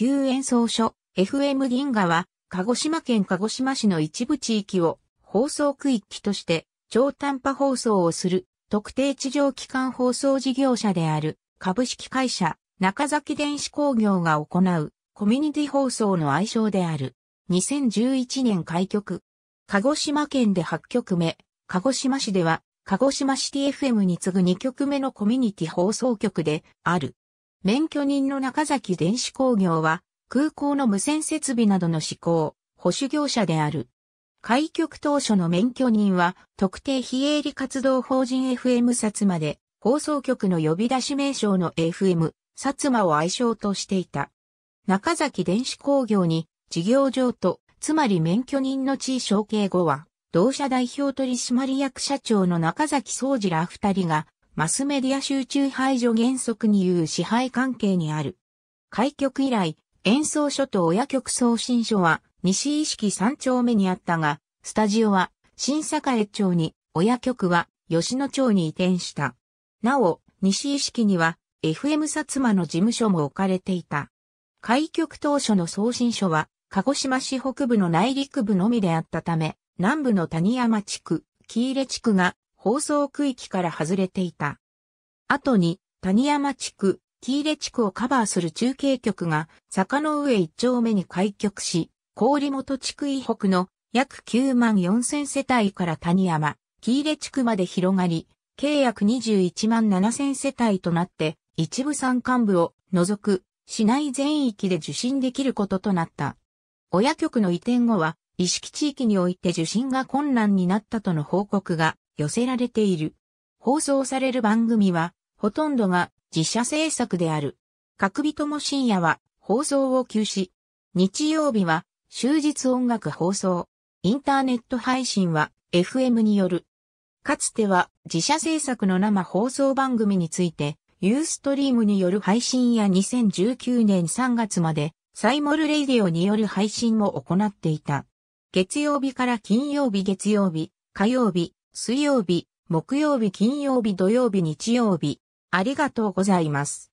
旧演奏所 FM 銀河は鹿児島県鹿児島市の一部地域を放送区域として超短波放送をする特定地上機関放送事業者である株式会社中崎電子工業が行うコミュニティ放送の愛称である2011年開局鹿児島県で8局目鹿児島市では鹿児島シティ FM に次ぐ2局目のコミュニティ放送局である。免許人の中崎電子工業は、空港の無線設備などの施行、保守業者である。開局当初の免許人は、特定非営利活動法人 FM 薩摩で、放送局の呼び出し名称の FM、薩摩を愛称としていた。中崎電子工業に、事業上と、つまり免許人の地位承継後は、同社代表取締役社長の中崎総司ら二人が、マスメディア集中排除原則に言う支配関係にある。開局以来、演奏所と親局送信所は西意識三丁目にあったが、スタジオは新栄町に、親局は吉野町に移転した。なお、西意識には FM 薩摩の事務所も置かれていた。開局当初の送信所は、鹿児島市北部の内陸部のみであったため、南部の谷山地区、喜入地区が放送区域から外れていた。後に、谷山地区、喜入地区をカバーする中継局が、坂の上一丁目に開局し、郡本地区以北の約9万4千世帯から谷山、喜入地区まで広がり、契約21万7千世帯となって、一部山間部を除く市内全域で受信できることとなった。親局の移転後は、意識地域において受信が困難になったとの報告が寄せられている。放送される番組は、ほとんどが自社制作である。各日とも深夜は放送を休止。日曜日は終日音楽放送。インターネット配信は FM による。かつては自社制作の生放送番組について、ユーストリームによる配信や2019年3月まで、サイモルレイディオによる配信も行っていた。月曜日から金曜日月曜日、火曜日、水曜日、木曜日、金曜日、土曜日、日曜日。ありがとうございます。